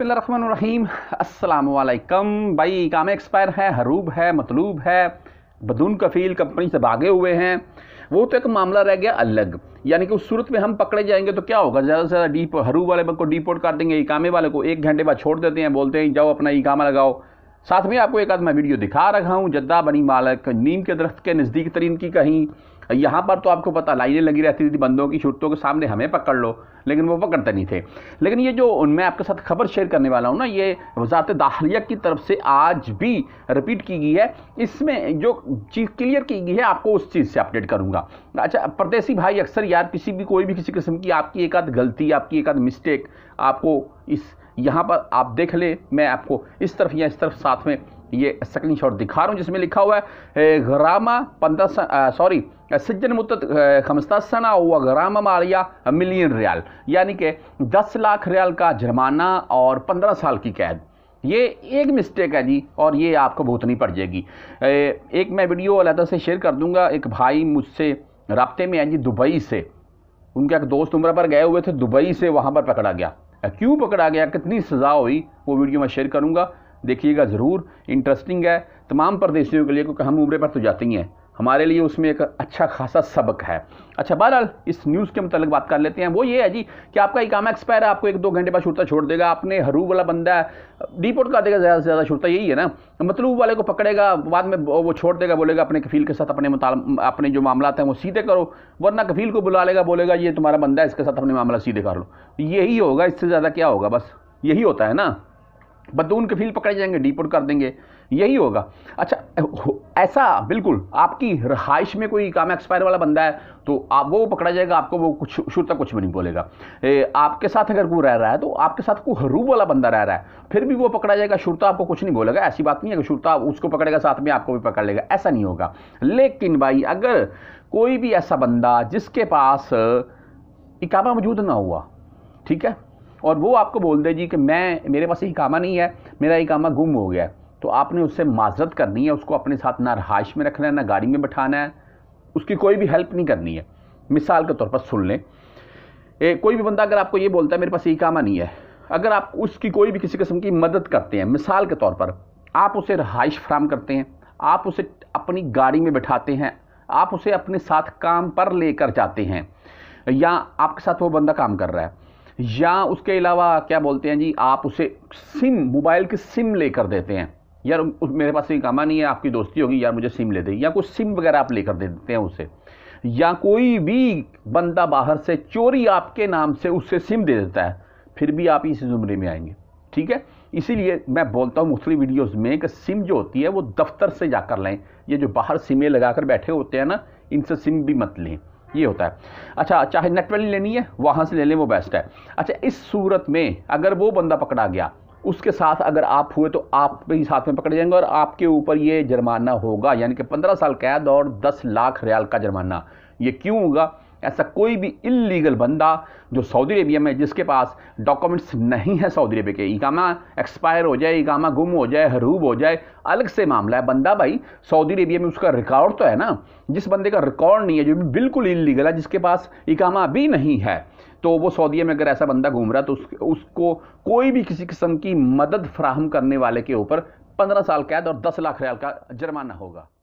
बसमीम असलकम भाई काम एक्सपायर है हरूब है मतलूब है बदून कफील कंपनी से भागे हुए हैं वो तो एक मामला रह गया अलग यानी कि उस सूरत में हम पकड़े जाएंगे तो क्या होगा ज़्यादा से ज़्यादा डीप हरूब वाले को डिपोर्ट कर देंगे इकामे वाले को एक घंटे बाद छोड़ देते हैं बोलते हैं जाओ अपना इकामा लगाओ साथ में आपको एक आध मैं वीडियो दिखा रखा हूँ जद्दा बनी मालक नीम के दरख्त के नज़दीक तरीन की कहीं यहाँ पर तो आपको पता लाइनें लगी रहती थी बंदों की छुट्टों के सामने हमें पकड़ लो लेकिन वो पकड़ते नहीं थे लेकिन ये जो मैं आपके साथ खबर शेयर करने वाला हूँ ना ये वजारत दाखिलियत की तरफ से आज भी रिपीट की गई है इसमें जो चीज़ क्लियर की गई है आपको उस चीज़ से अपडेट करूँगा अच्छा परदेसी भाई अक्सर यार किसी भी कोई भी किसी किस्म की आपकी एक आध गलती आपकी एक आध मिस्टेक आपको इस यहाँ पर आप देख ले मैं आपको इस तरफ या इस तरफ साथ में ये स्क्रीन शॉट दिखा रहा हूँ जिसमें लिखा हुआ है ग्रामा पंद्रह सॉरी सज्जन मुत खमस्ता सना हुआ ग्रामा मारिया मिलियन रियाल यानी कि दस लाख रियाल का जुर्माना और पंद्रह साल की कैद ये एक मिस्टेक है जी और ये आपको भुगतनी पड़ जाएगी एक मैं वीडियो अलहदा से शेयर कर दूंगा एक भाई मुझसे रबते में है जी दुबई से उनका एक दोस्त उम्र पर गए हुए थे दुबई से वहाँ पर पकड़ा गया क्यों पकड़ा गया कितनी सज़ा हुई वो वीडियो मैं शेयर करूँगा देखिएगा ज़रूर इंटरेस्टिंग है तमाम परदेशियों के लिए क्योंकि हम उम्र पर तो जाती हैं हमारे लिए उसमें एक अच्छा खासा सबक है अच्छा बहरहाल इस न्यूज़ के मतलब बात कर लेते हैं वो ये है जी कि आपका काम एक्सपायर है आपको एक दो घंटे बाद छुटता छोड़ देगा आपने हरू वाला बंदा है डिपोर्ट कर देगा ज़्यादा से ज़्यादा छुटता यही है ना मतलूब वाले को पकड़ेगा बाद में वो छोड़ देगा बोलेगा अपने कफील के साथ अपने अपने जो मामला हैं वो सीधे करो वरना कफील को बुला लेगा बोलेगा ये तुम्हारा बंदा है इसके साथ अपने मामला सीधे कर लो यही होगा इससे ज़्यादा क्या होगा बस यही होता है ना बदून के फील पकड़े जाएंगे डिपोर्ट कर देंगे यही होगा अच्छा ऐसा बिल्कुल आपकी रहाइश में कोई काम एक्सपायर वाला बंदा है तो आप वो पकड़ा जाएगा आपको वो कुछ शुरू तक कुछ भी नहीं बोलेगा ए, आपके साथ अगर कोई रह रहा है तो आपके साथ कोई हरूब वाला बंदा रह रहा है फिर भी वो पकड़ा जाएगा शुरू आपको कुछ नहीं बोलेगा ऐसी बात नहीं है कि शुरू उसको पकड़ेगा साथ में आपको भी पकड़ लेगा ऐसा नहीं होगा लेकिन भाई अगर कोई भी ऐसा बंदा जिसके पास इकामा मौजूद ना हुआ ठीक है और वो आपको बोल दे जी कि मैं मेरे पास कामा नहीं है मेरा कामा गुम हो गया तो आपने उससे माजरत करनी है उसको अपने साथ ना रहाइश में रखना है ना गाड़ी में बैठाना है उसकी कोई भी हेल्प नहीं करनी है मिसाल के तौर पर सुन लें कोई भी बंदा अगर आपको ये बोलता है मेरे पास कामा नहीं है अगर आप उसकी कोई भी किसी किस्म की मदद करते हैं मिसाल के तौर पर आप उसे रहाइश फ्राहम करते हैं आप उसे अपनी गाड़ी में बैठाते हैं आप उसे अपने साथ काम पर लेकर जाते हैं या आपके साथ वो बंदा काम कर रहा है या उसके अलावा क्या बोलते हैं जी आप उसे सिम मोबाइल की सिम लेकर देते हैं यार मेरे पास ये कामा नहीं है आपकी दोस्ती होगी यार मुझे सिम ले दे या कोई सिम वगैरह आप लेकर दे देते हैं उसे या कोई भी बंदा बाहर से चोरी आपके नाम से उससे सिम दे देता है फिर भी आप इसी ज़ुमरे में आएंगे ठीक है इसीलिए मैं बोलता हूँ मुख्तलि वीडियोज़ में कि सिम जो होती है वो दफ्तर से जाकर लें ये जो बाहर सिमें लगा कर बैठे होते हैं ना इनसे सिम भी मत लें ये होता है अच्छा चाहे नेट वाली लेनी है वहाँ से ले लें वो बेस्ट है अच्छा इस सूरत में अगर वो बंदा पकड़ा गया उसके साथ अगर आप हुए तो आप भी साथ में पकड़े जाएंगे और आपके ऊपर ये जुर्माना होगा यानी कि पंद्रह साल कैद और दस लाख रियाल का जुर्माना ये क्यों होगा ऐसा कोई भी इलीगल बंदा जो सऊदी अरेबिया में जिसके पास डॉक्यूमेंट्स नहीं है सऊदी अरेबिया के ईकामा एक्सपायर हो जाए ईकामा गुम हो जाए हरूब हो जाए अलग से मामला है बंदा भाई सऊदी अरेबिया में उसका रिकॉर्ड तो है ना जिस बंदे का रिकॉर्ड नहीं है जो बिल्कुल इलीगल है जिसके पास ईकामा भी नहीं है तो वो सऊदी में अगर ऐसा बंदा घूम रहा है तो उस, उसको कोई भी किसी किस्म की मदद फ्राहम करने वाले के ऊपर पंद्रह साल कैद और दस लाख रियाल का जुर्माना होगा